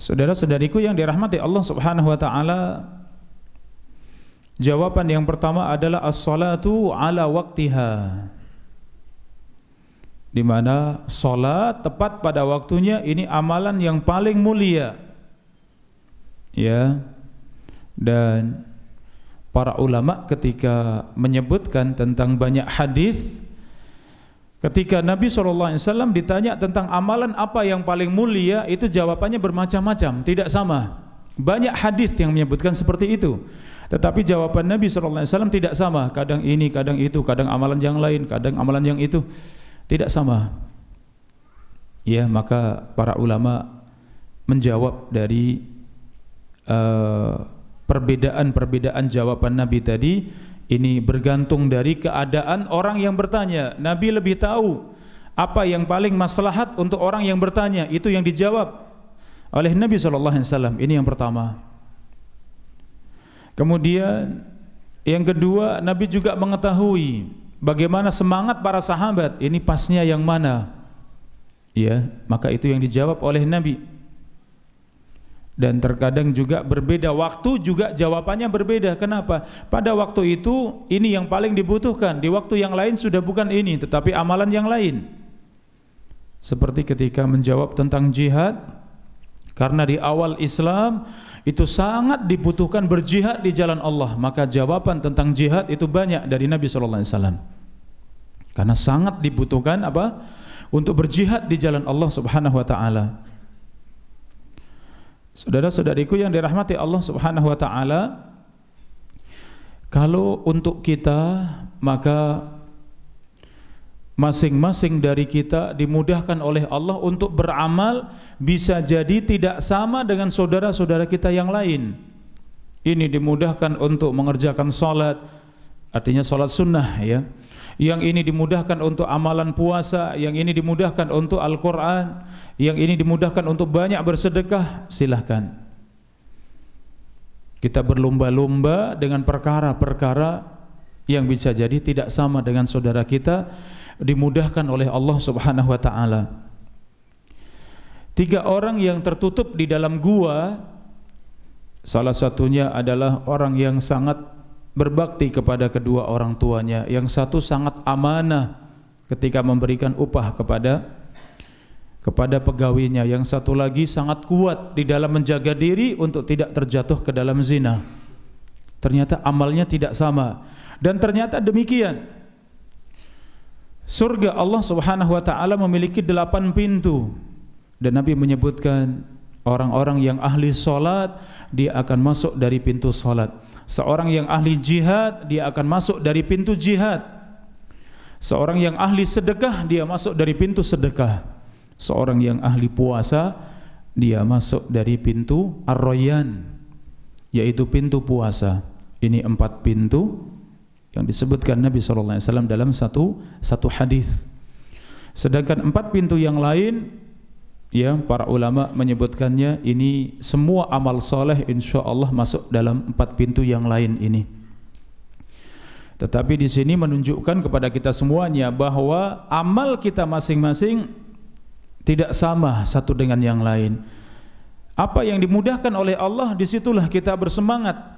Saudara-saudariku yang dirahmati Allah subhanahu wa ta'ala Jawaban yang pertama adalah As-salatu ala waktiha di mana solat tepat pada waktunya ini amalan yang paling mulia ya dan para ulama ketika menyebutkan tentang banyak hadis ketika Nabi SAW ditanya tentang amalan apa yang paling mulia itu jawabannya bermacam-macam tidak sama banyak hadis yang menyebutkan seperti itu tetapi jawaban Nabi SAW tidak sama kadang ini kadang itu kadang amalan yang lain kadang amalan yang itu tidak sama ya maka para ulama menjawab dari eh, perbedaan-perbedaan uh, jawaban Nabi tadi ini bergantung dari keadaan orang yang bertanya Nabi lebih tahu apa yang paling maslahat untuk orang yang bertanya itu yang dijawab oleh Nabi saw. ini yang pertama kemudian yang kedua Nabi juga mengetahui bagaimana semangat para sahabat ini pasnya yang mana ya maka itu yang dijawab oleh nabi dan terkadang juga berbeda waktu juga jawabannya berbeda kenapa pada waktu itu ini yang paling dibutuhkan di waktu yang lain sudah bukan ini tetapi amalan yang lain seperti ketika menjawab tentang jihad karena di awal Islam itu sangat dibutuhkan berjihad di jalan Allah maka jawaban tentang jihad itu banyak dari Nabi sallallahu alaihi wasallam karena sangat dibutuhkan apa untuk berjihad di jalan Allah Subhanahu wa taala Saudara-saudariku yang dirahmati Allah Subhanahu wa taala kalau untuk kita maka masing-masing dari kita dimudahkan oleh Allah untuk beramal bisa jadi tidak sama dengan saudara-saudara kita yang lain. Ini dimudahkan untuk mengerjakan salat artinya salat sunnah ya. Yang ini dimudahkan untuk amalan puasa, yang ini dimudahkan untuk Al-Qur'an, yang ini dimudahkan untuk banyak bersedekah, silakan. Kita berlomba-lomba dengan perkara-perkara yang bisa jadi tidak sama dengan saudara kita dimudahkan oleh Allah Subhanahu wa taala. Tiga orang yang tertutup di dalam gua salah satunya adalah orang yang sangat berbakti kepada kedua orang tuanya, yang satu sangat amanah ketika memberikan upah kepada kepada pegawainya, yang satu lagi sangat kuat di dalam menjaga diri untuk tidak terjatuh ke dalam zina. Ternyata amalnya tidak sama. Dan ternyata demikian. Surga Allah Subhanahu wa taala memiliki delapan pintu. Dan Nabi menyebutkan orang-orang yang ahli salat dia akan masuk dari pintu salat. Seorang yang ahli jihad dia akan masuk dari pintu jihad. Seorang yang ahli sedekah dia masuk dari pintu sedekah. Seorang yang ahli puasa dia masuk dari pintu ar-rayyan yaitu pintu puasa. Ini empat pintu yang disebutkan Nabi sallallahu alaihi wasallam dalam satu satu hadis. Sedangkan empat pintu yang lain ya para ulama menyebutkannya ini semua amal soleh insyaallah masuk dalam empat pintu yang lain ini. Tetapi di sini menunjukkan kepada kita semuanya bahwa amal kita masing-masing tidak sama satu dengan yang lain. Apa yang dimudahkan oleh Allah di situlah kita bersemangat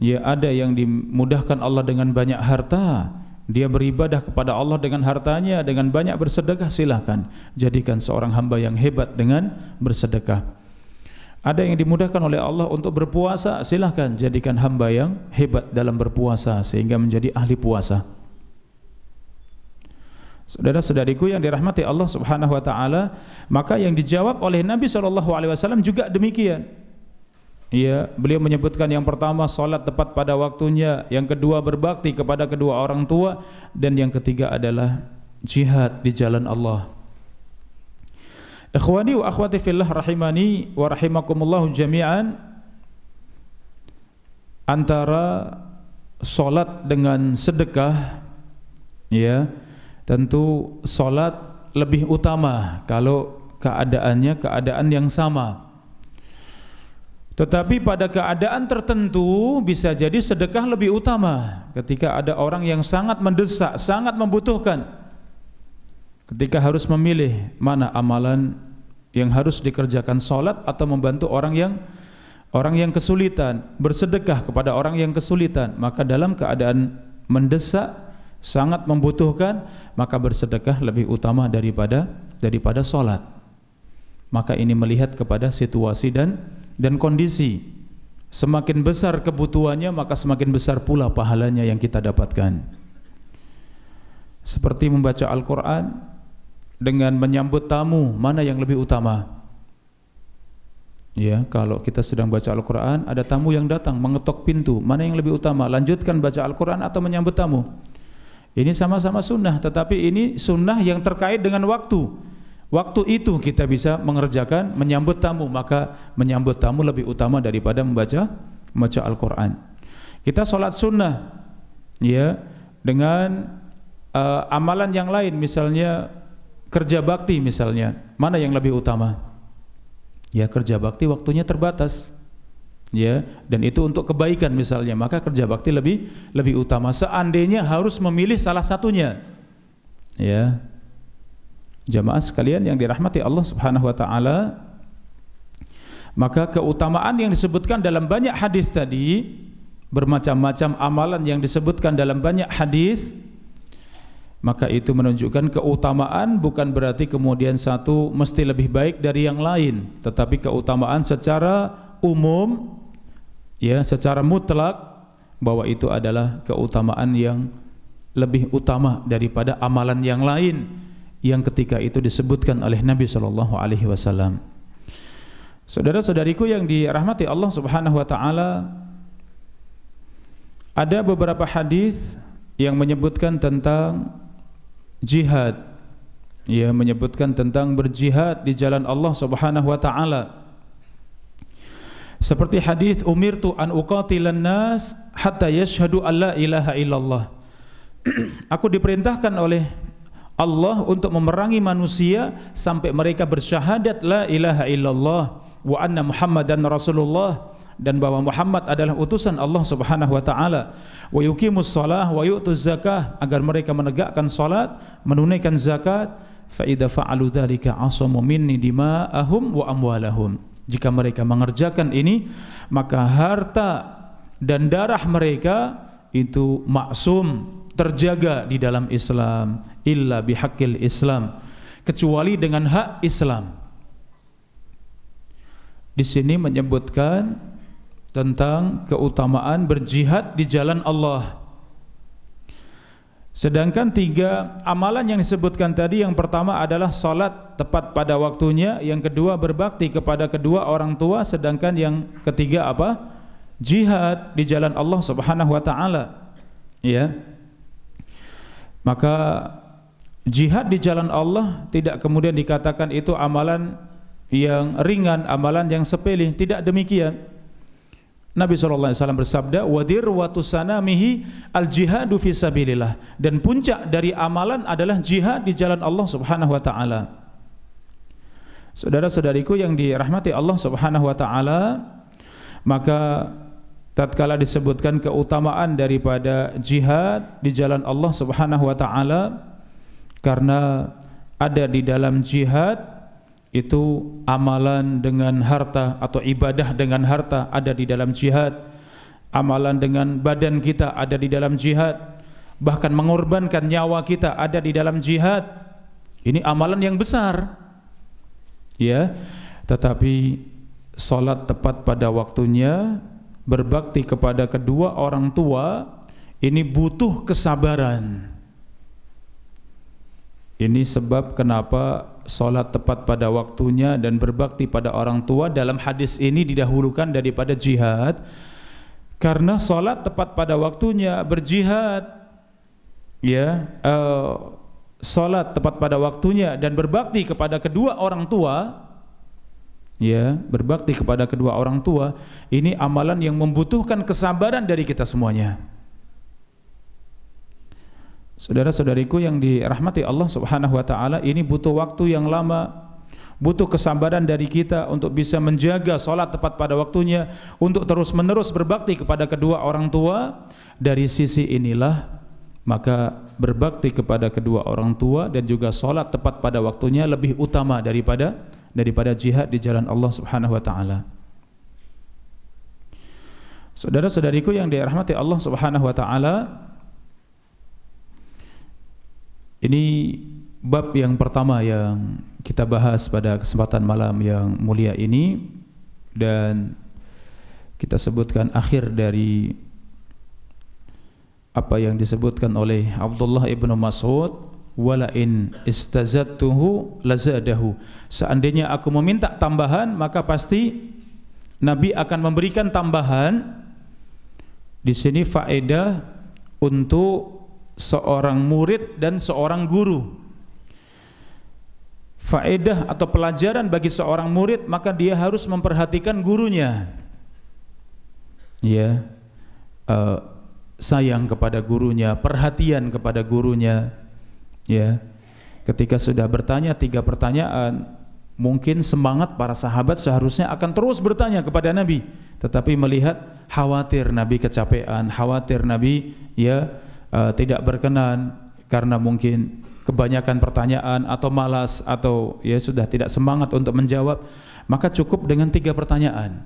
Ya ada yang dimudahkan Allah dengan banyak harta Dia beribadah kepada Allah dengan hartanya Dengan banyak bersedekah silakan Jadikan seorang hamba yang hebat dengan bersedekah Ada yang dimudahkan oleh Allah untuk berpuasa silakan jadikan hamba yang hebat dalam berpuasa Sehingga menjadi ahli puasa Saudara-saudariku yang dirahmati Allah Subhanahu wa taala, maka yang dijawab oleh Nabi saw juga demikian. Ya, beliau menyebutkan yang pertama salat tepat pada waktunya, yang kedua berbakti kepada kedua orang tua dan yang ketiga adalah jihad di jalan Allah. Ikhwani wa akhwati fillah rahimani wa rahimakumullah jami'an antara salat dengan sedekah ya tentu salat lebih utama kalau keadaannya keadaan yang sama. Tetapi pada keadaan tertentu bisa jadi sedekah lebih utama ketika ada orang yang sangat mendesak, sangat membutuhkan. Ketika harus memilih mana amalan yang harus dikerjakan salat atau membantu orang yang orang yang kesulitan, bersedekah kepada orang yang kesulitan, maka dalam keadaan mendesak sangat membutuhkan maka bersedekah lebih utama daripada daripada salat. Maka ini melihat kepada situasi dan dan kondisi semakin besar kebutuhannya maka semakin besar pula pahalanya yang kita dapatkan seperti membaca Al-Quran dengan menyambut tamu mana yang lebih utama ya kalau kita sedang baca Al-Quran ada tamu yang datang mengetok pintu mana yang lebih utama lanjutkan baca Al-Quran atau menyambut tamu ini sama-sama sunnah tetapi ini sunnah yang terkait dengan waktu Waktu itu kita bisa mengerjakan menyambut tamu maka menyambut tamu lebih utama daripada membaca membaca Al-Qur'an. Kita salat sunnah ya dengan uh, amalan yang lain misalnya kerja bakti misalnya, mana yang lebih utama? Ya kerja bakti waktunya terbatas. Ya, dan itu untuk kebaikan misalnya, maka kerja bakti lebih lebih utama. Seandainya harus memilih salah satunya. Ya jamaah sekalian yang dirahmati Allah Subhanahu wa taala maka keutamaan yang disebutkan dalam banyak hadis tadi bermacam-macam amalan yang disebutkan dalam banyak hadis maka itu menunjukkan keutamaan bukan berarti kemudian satu mesti lebih baik dari yang lain tetapi keutamaan secara umum ya secara mutlak bahwa itu adalah keutamaan yang lebih utama daripada amalan yang lain yang ketika itu disebutkan oleh Nabi sallallahu alaihi wasallam. Saudara-saudariku yang dirahmati Allah Subhanahu wa taala, ada beberapa hadis yang menyebutkan tentang jihad. Ya, menyebutkan tentang berjihad di jalan Allah Subhanahu wa taala. Seperti hadis Umir tu an uqatilan nas hatta yashhadu alla ilaha illallah. Aku diperintahkan oleh Allah untuk memerangi manusia sampai mereka bersyahadat la ilaha illallah wa anna muhammadan rasulullah dan bahwa Muhammad adalah utusan Allah Subhanahu wa taala. Wa yuqimus shalah wa yu'tuz zakah agar mereka menegakkan salat, menunaikan zakat. Fa idza fa'alu dzalika asamu minni dima'ahum wa amwalahum. Jika mereka mengerjakan ini, maka harta dan darah mereka itu maksum terjaga di dalam Islam illa bihaqqil Islam kecuali dengan hak Islam. Di sini menyebutkan tentang keutamaan berjihad di jalan Allah. Sedangkan tiga amalan yang disebutkan tadi yang pertama adalah salat tepat pada waktunya, yang kedua berbakti kepada kedua orang tua, sedangkan yang ketiga apa? Jihad di jalan Allah Subhanahu wa taala. Ya. Maka jihad di jalan Allah tidak kemudian dikatakan itu amalan yang ringan, amalan yang sepele, tidak demikian. Nabi saw bersabda, wadir dirwatu sanamihi al-jihadu fi sabilillah." Dan puncak dari amalan adalah jihad di jalan Allah Subhanahu Saudara-saudariku yang dirahmati Allah Subhanahu wa taala, maka tatkala disebutkan keutamaan daripada jihad di jalan Allah Subhanahu wa taala, karena ada di dalam jihad itu amalan dengan harta atau ibadah dengan harta ada di dalam jihad amalan dengan badan kita ada di dalam jihad bahkan mengorbankan nyawa kita ada di dalam jihad ini amalan yang besar ya tetapi salat tepat pada waktunya berbakti kepada kedua orang tua ini butuh kesabaran. Ini sebab kenapa solat tepat pada waktunya dan berbakti pada orang tua dalam hadis ini didahulukan daripada jihad. Karena solat tepat pada waktunya berjihad, ya, uh, solat tepat pada waktunya dan berbakti kepada kedua orang tua, ya, berbakti kepada kedua orang tua. Ini amalan yang membutuhkan kesabaran dari kita semuanya. Saudara-saudariku yang dirahmati Allah Subhanahu wa taala, ini butuh waktu yang lama. Butuh kesabaran dari kita untuk bisa menjaga salat tepat pada waktunya, untuk terus-menerus berbakti kepada kedua orang tua. Dari sisi inilah maka berbakti kepada kedua orang tua dan juga salat tepat pada waktunya lebih utama daripada daripada jihad di jalan Allah Subhanahu wa taala. Saudara-saudariku yang dirahmati Allah Subhanahu wa taala, ini bab yang pertama yang kita bahas pada kesempatan malam yang mulia ini dan kita sebutkan akhir dari apa yang disebutkan oleh Abdullah ibnu Mas'ud wala in istazadtuhu lazadahu seandainya aku meminta tambahan maka pasti nabi akan memberikan tambahan di sini faedah untuk seorang murid dan seorang guru. Faedah atau pelajaran bagi seorang murid maka dia harus memperhatikan gurunya. Ya. Uh, sayang kepada gurunya, perhatian kepada gurunya. Ya. Ketika sudah bertanya tiga pertanyaan, mungkin semangat para sahabat seharusnya akan terus bertanya kepada Nabi, tetapi melihat khawatir Nabi kecapean, khawatir Nabi ya uh, tidak berkenan karena mungkin kebanyakan pertanyaan atau malas atau ya sudah tidak semangat untuk menjawab, maka cukup dengan tiga pertanyaan.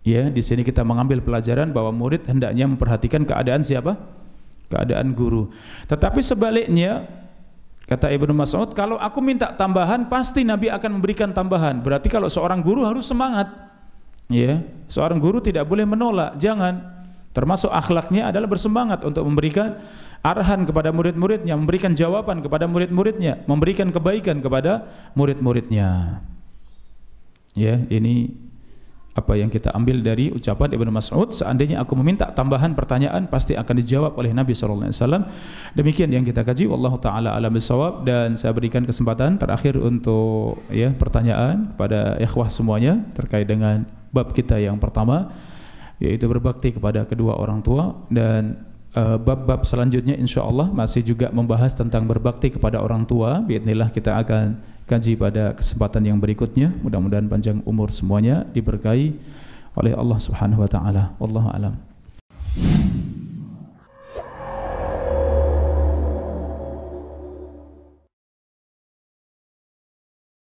Ya, di sini kita mengambil pelajaran bahwa murid hendaknya memperhatikan keadaan siapa? Keadaan guru. Tetapi sebaliknya, kata Ibnu Mas'ud, kalau aku minta tambahan, pasti Nabi akan memberikan tambahan. Berarti kalau seorang guru harus semangat. Ya, seorang guru tidak boleh menolak, jangan Termasuk akhlaknya adalah bersemangat untuk memberikan arahan kepada murid-muridnya, memberikan jawaban kepada murid-muridnya, memberikan kebaikan kepada murid-muridnya. Ya, ini apa yang kita ambil dari ucapan Ibnu Mas'ud, seandainya aku meminta tambahan pertanyaan pasti akan dijawab oleh Nabi sallallahu alaihi wasallam. Demikian yang kita kaji wallahu taala alam bisawab dan saya berikan kesempatan terakhir untuk ya pertanyaan kepada ikhwah semuanya terkait dengan bab kita yang pertama yaitu berbakti kepada kedua orang tua dan eh, bab-bab uh, selanjutnya insya Allah masih juga membahas tentang berbakti kepada orang tua biadnillah kita akan kaji pada kesempatan yang berikutnya mudah-mudahan panjang umur semuanya diberkahi oleh Allah subhanahu wa ta'ala Allah alam Thank you.